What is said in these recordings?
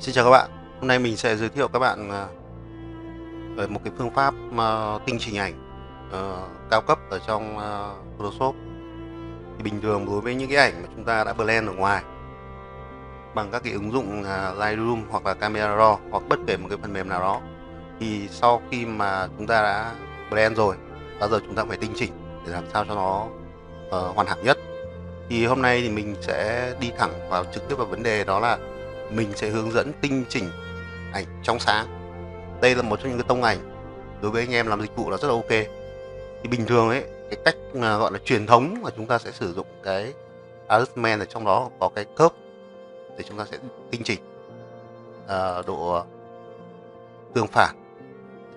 Xin chào các bạn, hôm nay mình sẽ giới thiệu các bạn à, về một cái phương pháp à, tinh chỉnh ảnh à, cao cấp ở trong Photoshop. Thì bình thường đối với những cái ảnh mà chúng ta đã blend ở ngoài bằng các cái ứng dụng Lightroom hoặc là Camera Raw hoặc bất kể một cái phần mềm nào đó thì sau khi mà chúng ta đã blend rồi, bao giờ chúng ta phải tinh chỉnh để làm sao cho nó ờ, hoàn hảo nhất. Thì hôm nay thì mình sẽ đi thẳng vào trực tiếp vào vấn đề đó là mình sẽ hướng dẫn tinh chỉnh ảnh trong sáng đây là một trong những cái tông ảnh đối với anh em làm dịch vụ là rất là ok thì bình thường ấy cái cách gọi là truyền thống là chúng ta sẽ sử dụng cái adjustment ở trong đó có cái khớp để chúng ta sẽ tinh chỉnh à, độ tương phản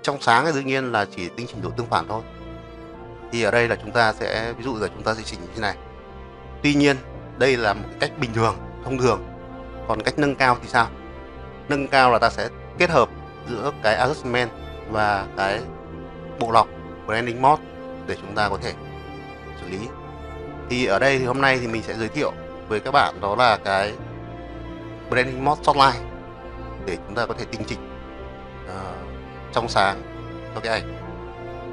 trong sáng thì đương nhiên là chỉ tinh chỉnh độ tương phản thôi thì ở đây là chúng ta sẽ ví dụ là chúng ta sẽ chỉnh như thế này tuy nhiên đây là một cách bình thường thông thường còn cách nâng cao thì sao nâng cao là ta sẽ kết hợp giữa cái adjustment và cái bộ lọc branding mod để chúng ta có thể xử lý thì ở đây thì hôm nay thì mình sẽ giới thiệu với các bạn đó là cái branding mod shotline để chúng ta có thể tinh chỉnh uh, trong sáng cho cái ảnh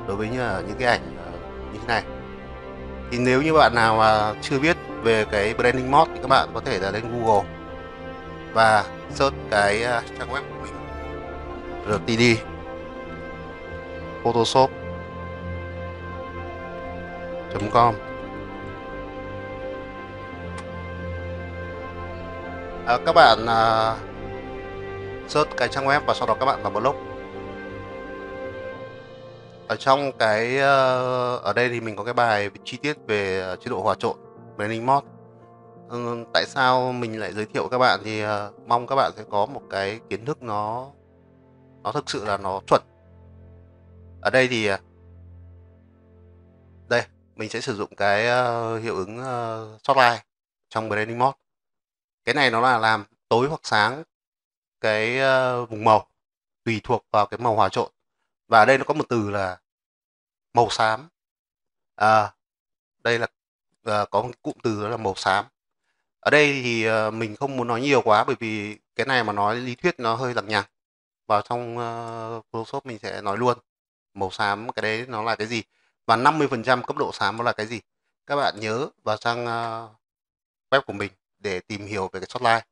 đối với như là những cái ảnh uh, như thế này thì nếu như bạn nào mà chưa biết về cái branding mod thì các bạn có thể là lên Google và search cái à, trang web của mình rtd photoshop com à, các bạn uh, search cái trang web và sau đó các bạn vào blog ở trong cái uh, ở đây thì mình có cái bài chi tiết về chế độ hòa trộn blending mode Vâng, vâng. tại sao mình lại giới thiệu các bạn thì ờ, mong các bạn sẽ có một cái kiến thức nó nó thực sự là nó chuẩn ở đây thì ờ, đây mình sẽ sử dụng cái ờ, hiệu ứng uh, shortline trong blending mode cái này nó là làm tối hoặc sáng cái vùng màu tùy thuộc vào cái màu hòa trộn và ở đây nó có một từ là màu xám à, đây là uh, có một cụm từ đó là màu xám ở đây thì ờ, mình không muốn nói nhiều quá bởi vì cái này mà nói lý thuyết nó hơi lằng nhằng và trong uh, Photoshop mình sẽ nói luôn màu xám cái đấy nó là cái gì và 50% cấp độ xám nó là cái gì các bạn nhớ vào trang uh, web của mình để tìm hiểu về cái Shotline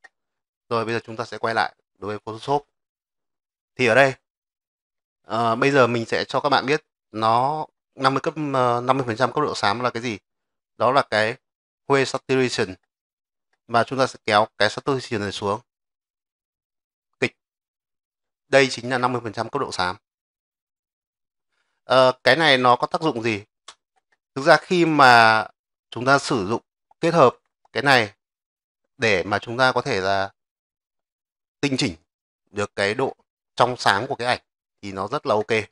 rồi bây giờ chúng ta sẽ quay lại đối với Photoshop thì ở đây uh, bây giờ mình sẽ cho các bạn biết nó 50 cấp uh, 50% cấp độ xám là cái gì đó là cái Hue Saturation và chúng ta sẽ kéo cái saturation này xuống kịch đây chính là 50 phần trăm cấp độ xám à, cái này nó có tác dụng gì thực ra khi mà chúng ta sử dụng kết hợp cái này để mà chúng ta có thể là tinh chỉnh được cái độ trong sáng của cái ảnh thì nó rất là ok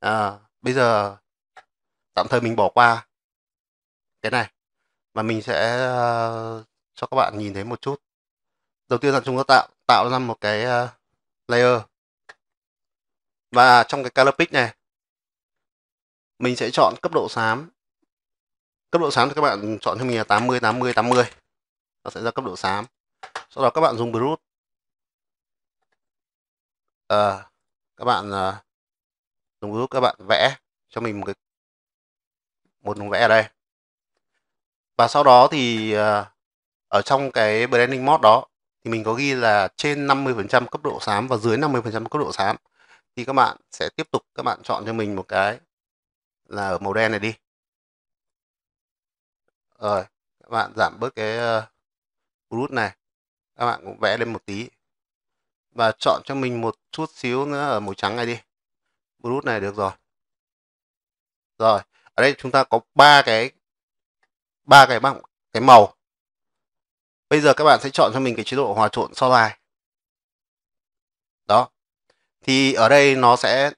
à, bây giờ tạm thời mình bỏ qua cái này mà mình sẽ ờ, cho các bạn nhìn thấy một chút đầu tiên là chúng ta tạo tạo ra một cái ờ, layer và trong cái color pick này mình sẽ chọn cấp độ xám cấp độ xám thì các bạn chọn cho mình là 80 80 80 nó sẽ ra cấp độ xám sau đó các bạn dùng brush, à, ờ, các bạn ờ, dùng brush các bạn vẽ cho mình một cái một vùng vẽ ở đây và sau đó thì à, ở trong cái branding mode đó thì mình có ghi là trên 50% cấp độ xám và dưới 50% cấp độ xám thì các bạn sẽ tiếp tục các bạn chọn cho mình một cái là ở màu đen này đi rồi các bạn giảm bớt cái ờ, brut này các bạn cũng vẽ lên một tí và chọn cho mình một chút xíu nữa ở màu trắng này đi brut này được rồi rồi ở đây chúng ta có ba cái ba cái bằng cái màu Bây giờ các bạn sẽ chọn cho mình cái chế độ hòa trộn so bài. Đó. Thì ở đây nó sẽ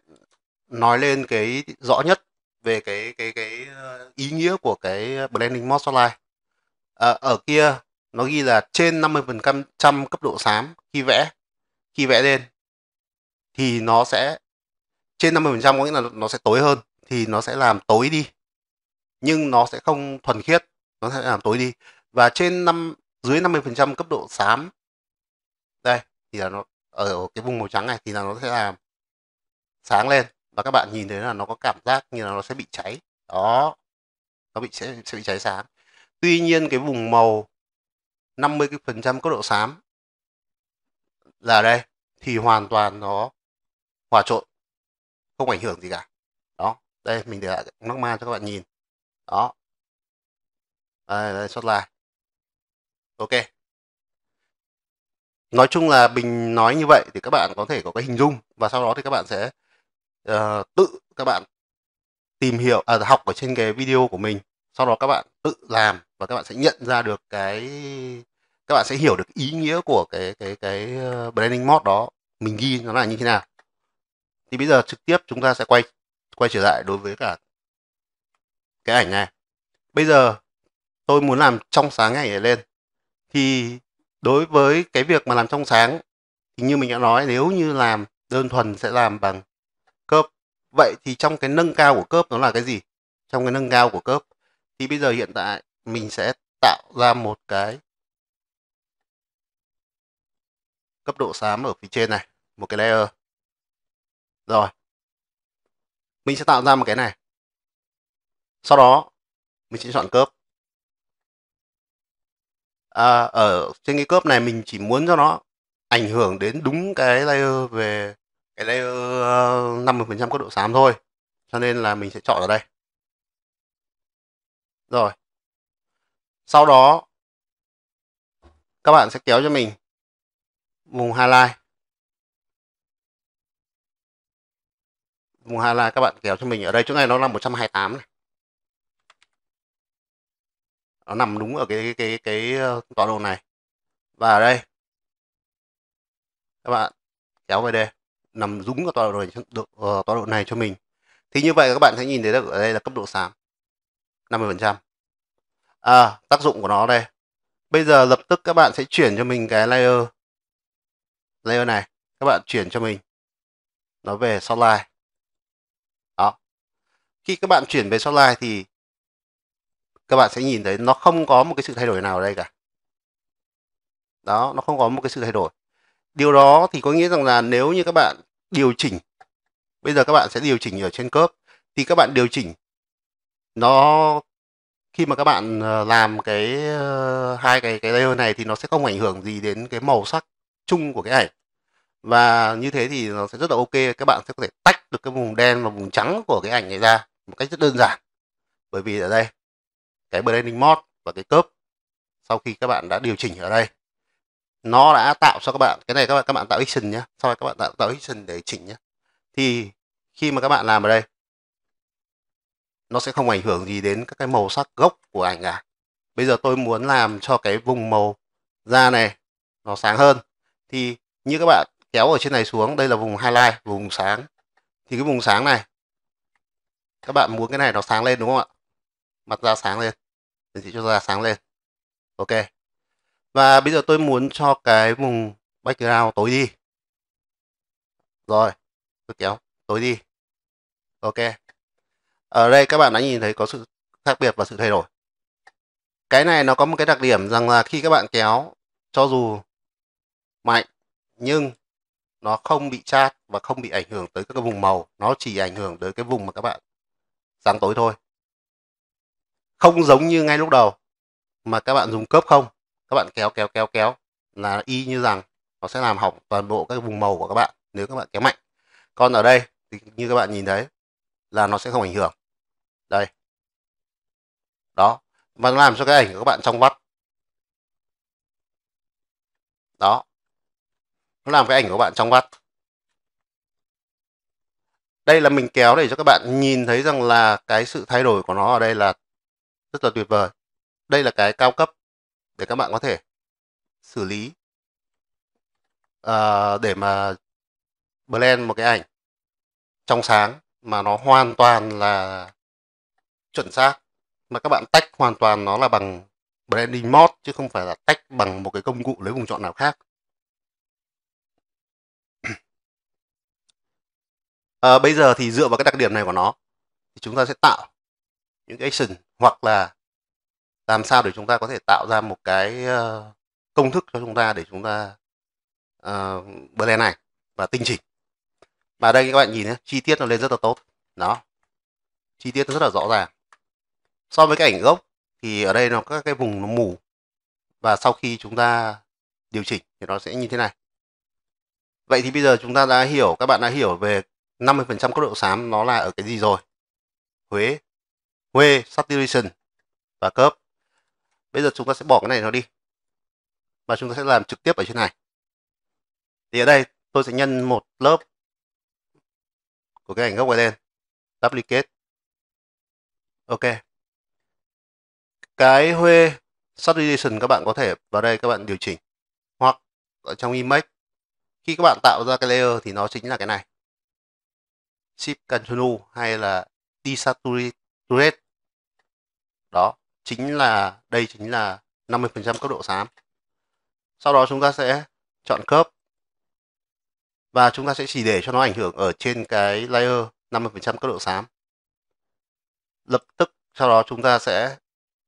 nói lên cái rõ nhất về cái cái cái ý nghĩa của cái blending mode online. À, ở kia nó ghi là trên 50% trăm cấp độ xám khi vẽ khi vẽ lên thì nó sẽ trên 50% có nghĩa là nó sẽ tối hơn thì nó sẽ làm tối đi nhưng nó sẽ không thuần khiết nó sẽ làm tối đi và trên năm dưới 50% cấp độ xám đây thì là nó ở cái vùng màu trắng này thì là nó sẽ làm sáng lên và các bạn nhìn thấy là nó có cảm giác như là nó sẽ bị cháy đó nó bị sẽ, sẽ bị cháy sáng tuy nhiên cái vùng màu 50 cái phần trăm cấp độ xám là đây thì hoàn toàn nó hòa trộn không ảnh hưởng gì cả đó đây mình để lại mắc ma cho các bạn nhìn đó đây, đây xuất lại ok nói chung là bình nói như vậy thì các bạn có thể có cái hình dung và sau đó thì các bạn sẽ uh, tự các bạn tìm hiểu à, học ở trên cái video của mình sau đó các bạn tự làm và các bạn sẽ nhận ra được cái các bạn sẽ hiểu được ý nghĩa của cái cái cái ờ, branding mod đó mình ghi nó là như thế nào thì bây giờ trực tiếp chúng ta sẽ quay quay trở lại đối với cả cái ảnh này bây giờ tôi muốn làm trong sáng ngày này lên thì đối với cái việc mà làm trong sáng thì như mình đã nói nếu như làm đơn thuần sẽ làm bằng cớp vậy thì trong cái nâng cao của cớp nó là cái gì trong cái nâng cao của cớp thì bây giờ hiện tại mình sẽ tạo ra một cái cấp độ xám ở phía trên này một cái layer rồi mình sẽ tạo ra một cái này sau đó mình sẽ chọn cớp à, ở trên cái cướp này mình chỉ muốn cho nó ảnh hưởng đến đúng cái layer về cái layer 50% ờ, có độ xám thôi cho nên là mình sẽ chọn ở đây rồi sau đó các bạn sẽ kéo cho mình vùng highlight vùng highlight các bạn kéo cho mình ở đây chỗ này nó là 128 này nó nằm đúng ở cái cái cái, cái ờ, tọa độ này và ở đây các bạn kéo về đây nằm đúng ở tọa độ này, ờ, tọa độ này cho mình thì như vậy các bạn sẽ nhìn thấy được ở đây là cấp độ xám 50% à tác dụng của nó đây bây giờ lập tức các bạn sẽ chuyển cho mình cái layer layer này các bạn chuyển cho mình nó về slide đó khi các bạn chuyển về slide thì các bạn sẽ nhìn thấy nó không có một cái sự thay đổi nào ở đây cả đó nó không có một cái sự thay đổi điều đó thì có nghĩa rằng là nếu như các bạn điều chỉnh bây giờ các bạn sẽ điều chỉnh ở trên cớp thì các bạn điều chỉnh nó khi mà các bạn ờ, làm cái ờ, hai cái cái layer này thì nó sẽ không ảnh hưởng gì đến cái màu sắc chung của cái ảnh và như thế thì nó sẽ rất là ok các bạn sẽ có thể tách được cái vùng đen và vùng trắng của cái ảnh này ra một cách rất đơn giản bởi vì ở đây cái blending mode và cái cớp sau khi các bạn đã điều chỉnh ở đây nó đã tạo cho các bạn cái này các bạn các bạn tạo action nhé sau này các bạn tạo tạo action để chỉnh nhé thì khi mà các bạn làm ở đây nó sẽ không ảnh hưởng gì đến các cái màu sắc gốc của ảnh cả bây giờ tôi muốn làm cho cái vùng màu da này nó sáng hơn thì như các bạn kéo ở trên này xuống đây là vùng highlight vùng sáng thì cái vùng sáng này các bạn muốn cái này nó sáng lên đúng không ạ mặt da sáng lên hiển thị cho da sáng lên ok và bây giờ tôi muốn cho cái vùng background tối đi rồi tôi kéo tối đi ok ở đây các bạn đã nhìn thấy có sự khác biệt và sự thay đổi cái này nó có một cái đặc điểm rằng là khi các bạn kéo cho dù mạnh nhưng nó không bị chát và không bị ảnh hưởng tới các cái vùng màu nó chỉ ảnh hưởng tới cái vùng mà các bạn sáng tối thôi không giống như ngay lúc đầu mà các bạn dùng cớp không các bạn kéo kéo kéo kéo là y như rằng nó sẽ làm hỏng toàn bộ các vùng màu của các bạn nếu các bạn kéo mạnh còn ở đây thì như các bạn nhìn thấy là nó sẽ không ảnh hưởng đây đó và làm cho cái ảnh của các bạn trong vắt đó nó làm cái ảnh của các bạn trong vắt đây là mình kéo để cho các bạn nhìn thấy rằng là cái sự thay đổi của nó ở đây là rất là tuyệt vời. Đây là cái cao cấp để các bạn có thể xử lý à, để mà blend một cái ảnh trong sáng mà nó hoàn toàn là chuẩn xác mà các bạn tách hoàn toàn nó là bằng blending mod chứ không phải là tách bằng một cái công cụ lấy vùng chọn nào khác à, bây giờ thì dựa vào cái đặc điểm này của nó thì chúng ta sẽ tạo những cái action hoặc là làm sao để chúng ta có thể tạo ra một cái ờ, công thức cho chúng ta để chúng ta uh, ờ, blend này và tinh chỉnh và đây các bạn nhìn nhé, chi tiết nó lên rất là tốt đó chi tiết nó rất là rõ ràng so với cái ảnh gốc thì ở đây nó các cái vùng nó mù và sau khi chúng ta điều chỉnh thì nó sẽ như thế này vậy thì bây giờ chúng ta đã hiểu các bạn đã hiểu về 50% cấp độ xám nó là ở cái gì rồi Huế quê saturation và curve bây giờ chúng ta sẽ bỏ cái này nó đi và chúng ta sẽ làm trực tiếp ở trên này thì ở đây tôi sẽ nhân một lớp của cái ảnh gốc này lên duplicate ok cái huê saturation các bạn có thể vào đây các bạn điều chỉnh hoặc ở trong image khi các bạn tạo ra cái layer thì nó chính là cái này shift control hay là desaturate đó chính là đây chính là 50% cấp độ xám sau đó chúng ta sẽ chọn khớp và chúng ta sẽ chỉ để cho nó ảnh hưởng ở trên cái layer 50% cấp độ xám lập tức sau đó chúng ta sẽ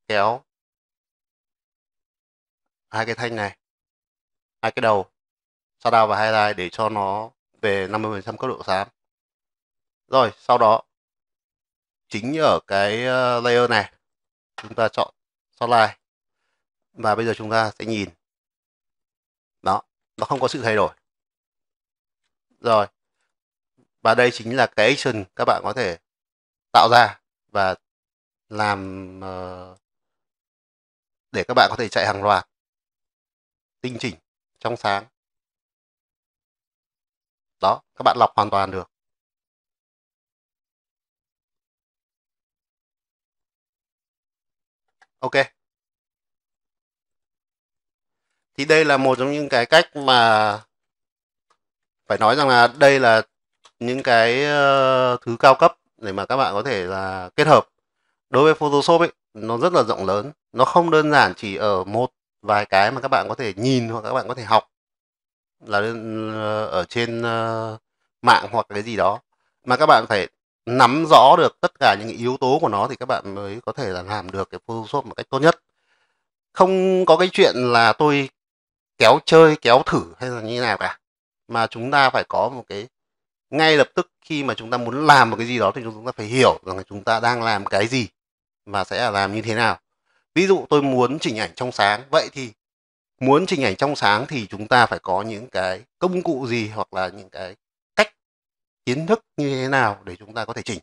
kéo hai cái thanh này hai cái đầu shadow và highlight để cho nó về 50% cấp độ xám rồi sau đó chính ở cái ờ, layer này chúng ta chọn slide và bây giờ chúng ta sẽ nhìn đó nó không có sự thay đổi rồi và đây chính là cái action các bạn có thể tạo ra và làm ờ, để các bạn có thể chạy hàng loạt tinh chỉnh trong sáng đó các bạn lọc hoàn toàn được ok thì đây là một trong những cái cách mà phải nói rằng là đây là những cái ờ, thứ cao cấp để mà các bạn có thể là kết hợp đối với Photoshop ấy nó rất là rộng lớn nó không đơn giản chỉ ở một vài cái mà các bạn có thể nhìn hoặc các bạn có thể học là ờ, ở trên ờ, mạng hoặc cái gì đó mà các bạn phải nắm rõ được tất cả những yếu tố của nó thì các bạn mới có thể là làm được cái Photoshop một cách tốt nhất. Không có cái chuyện là tôi kéo chơi, kéo thử hay là như nào cả. Mà chúng ta phải có một cái ngay lập tức khi mà chúng ta muốn làm một cái gì đó thì chúng ta phải hiểu rằng là chúng ta đang làm cái gì và sẽ là làm như thế nào. Ví dụ tôi muốn chỉnh ảnh trong sáng, vậy thì muốn chỉnh ảnh trong sáng thì chúng ta phải có những cái công cụ gì hoặc là những cái kiến thức như thế nào để chúng ta có thể chỉnh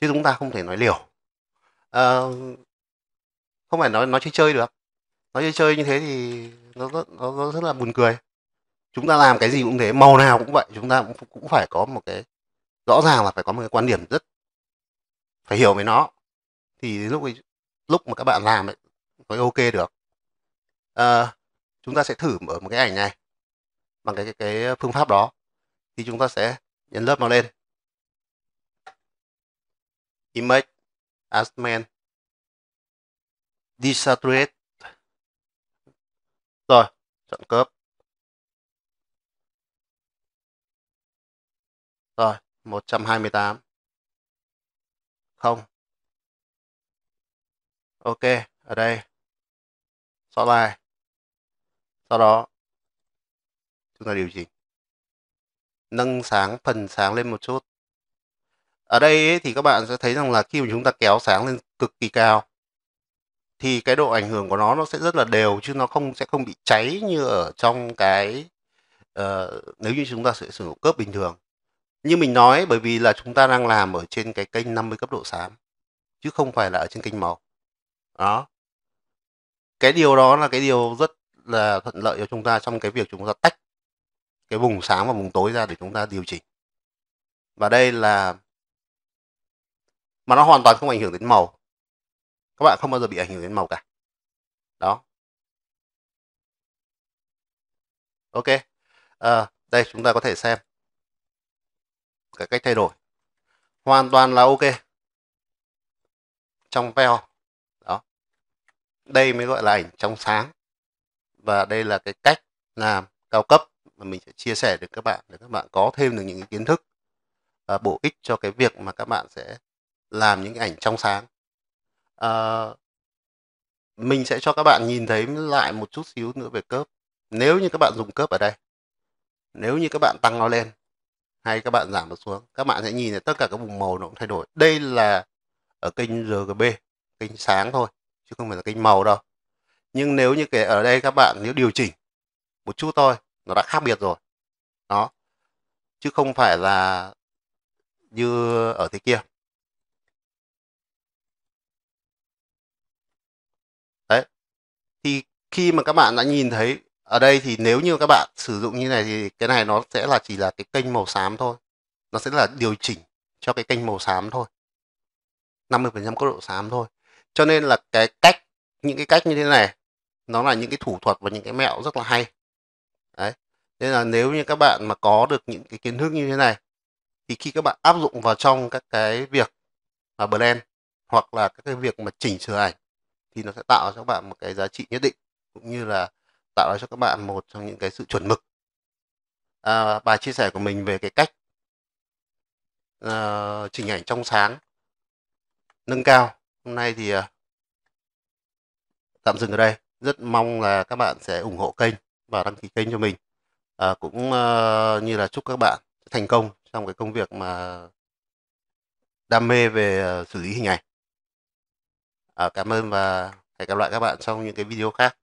chứ chúng ta không thể nói liều à, không phải nói nói chơi chơi được nói chơi chơi như thế thì nó nó, nó rất là buồn cười chúng ta làm cái gì cũng thế màu nào cũng vậy chúng ta cũng cũng phải có một cái rõ ràng là phải có một cái quan điểm rất phải hiểu về nó thì lúc lúc mà các bạn làm ấy mới ok được à, chúng ta sẽ thử ở một cái ảnh này bằng cái, cái cái phương pháp đó thì chúng ta sẽ nhấn lớp màu lên image admin desaturate rồi chọn cớp rồi 128 không ok ở đây xóa bài sau đó chúng ta điều chỉnh nâng sáng phần sáng lên một chút ở đây ấy, thì các bạn sẽ thấy rằng là khi mà chúng ta kéo sáng lên cực kỳ cao thì cái độ ảnh hưởng của nó nó sẽ rất là đều chứ nó không sẽ không bị cháy như ở trong cái uh, nếu như chúng ta sẽ sử dụng cấp bình thường như mình nói bởi vì là chúng ta đang làm ở trên cái kênh 50 cấp độ xám chứ không phải là ở trên kênh màu đó cái điều đó là cái điều rất là thuận lợi cho chúng ta trong cái việc chúng ta tách cái vùng sáng và vùng tối ra để chúng ta điều chỉnh và đây là mà nó hoàn toàn không ảnh hưởng đến màu các bạn không bao giờ bị ảnh hưởng đến màu cả đó ok à, đây chúng ta có thể xem cái cách thay đổi hoàn toàn là ok trong veo đó đây mới gọi là ảnh trong sáng và đây là cái cách làm cao cấp mà mình sẽ chia sẻ được các bạn để các bạn có thêm được những kiến thức à, bổ ích cho cái việc mà các bạn sẽ làm những cái ảnh trong sáng à, mình sẽ cho các bạn nhìn thấy lại một chút xíu nữa về cớp nếu như các bạn dùng cớp ở đây nếu như các bạn tăng nó lên hay các bạn giảm nó xuống các bạn sẽ nhìn thấy tất cả các vùng màu nó cũng thay đổi đây là ở kênh RGB kênh sáng thôi chứ không phải là kênh màu đâu nhưng nếu như cái ở đây các bạn nếu điều chỉnh một chút thôi nó đã khác biệt rồi đó chứ không phải là như ở thế kia đấy thì khi mà các bạn đã nhìn thấy ở đây thì nếu như các bạn sử dụng như này thì cái này nó sẽ là chỉ là cái kênh màu xám thôi nó sẽ là điều chỉnh cho cái kênh màu xám thôi 50% có độ xám thôi cho nên là cái cách những cái cách như thế này nó là những cái thủ thuật và những cái mẹo rất là hay đấy nên là nếu như các bạn mà có được những cái kiến thức như thế này thì khi các bạn áp dụng vào trong các cái việc mà blend hoặc là các cái việc mà chỉnh sửa ảnh thì nó sẽ tạo cho các bạn một cái giá trị nhất định cũng như là tạo ra cho các bạn một trong những cái sự chuẩn mực à, bài chia sẻ của mình về cái cách uh, chỉnh ảnh trong sáng nâng cao hôm nay thì uh, tạm dừng ở đây rất mong là các bạn sẽ ủng hộ kênh và đăng ký kênh cho mình à, cũng uh, như là chúc các bạn thành công trong cái công việc mà đam mê về ờ, xử lý hình ảnh à, cảm ơn và hẹn gặp lại các bạn trong những cái video khác